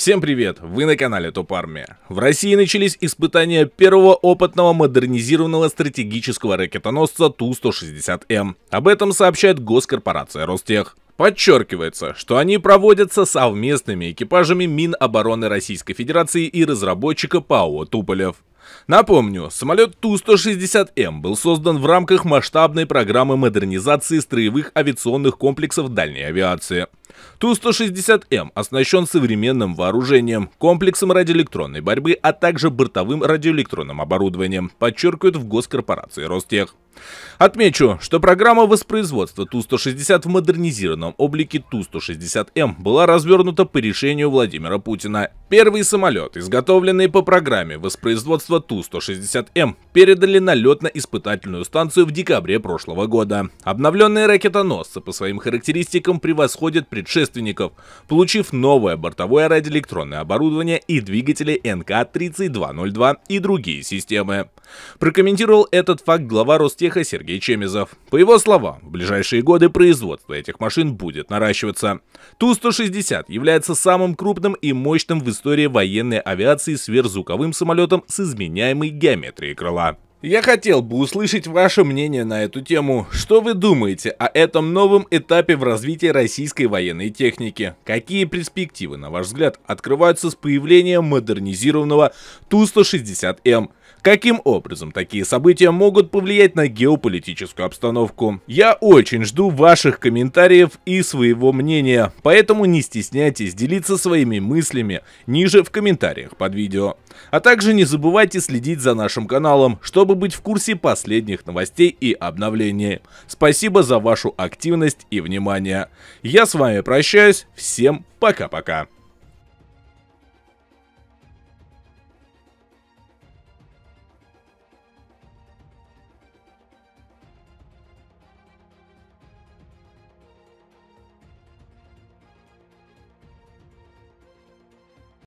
Всем привет, вы на канале Топ Армия. В России начались испытания первого опытного модернизированного стратегического ракетоносца Ту-160М. Об этом сообщает госкорпорация Ростех. Подчеркивается, что они проводятся совместными экипажами Минобороны Российской Федерации и разработчика ПАО «Туполев». Напомню, самолет Ту-160М был создан в рамках масштабной программы модернизации строевых авиационных комплексов дальней авиации – Ту-160М эм оснащен современным вооружением, комплексом радиоэлектронной борьбы, а также бортовым радиоэлектронным оборудованием, подчеркивают в госкорпорации Ростех. Отмечу, что программа воспроизводства Ту-160 в модернизированном облике Ту-160М эм была развернута по решению Владимира Путина. Первый самолет, изготовленный по программе воспроизводства Ту-160М, эм, передали на летно-испытательную станцию в декабре прошлого года. Обновленные ракетоносцы по своим характеристикам превосходят предшественников предшественников, получив новое бортовое радиоэлектронное оборудование и двигатели НК-3202 и другие системы. Прокомментировал этот факт глава Ростеха Сергей Чемизов. По его словам, в ближайшие годы производство этих машин будет наращиваться. Ту-160 является самым крупным и мощным в истории военной авиации сверхзвуковым самолетом с изменяемой геометрией крыла. Я хотел бы услышать ваше мнение на эту тему. Что вы думаете о этом новом этапе в развитии российской военной техники? Какие перспективы, на ваш взгляд, открываются с появлением модернизированного Ту-160М? Каким образом такие события могут повлиять на геополитическую обстановку? Я очень жду ваших комментариев и своего мнения, поэтому не стесняйтесь делиться своими мыслями ниже в комментариях под видео. А также не забывайте следить за нашим каналом, чтобы чтобы быть в курсе последних новостей и обновлений. Спасибо за вашу активность и внимание. Я с вами прощаюсь, всем пока-пока.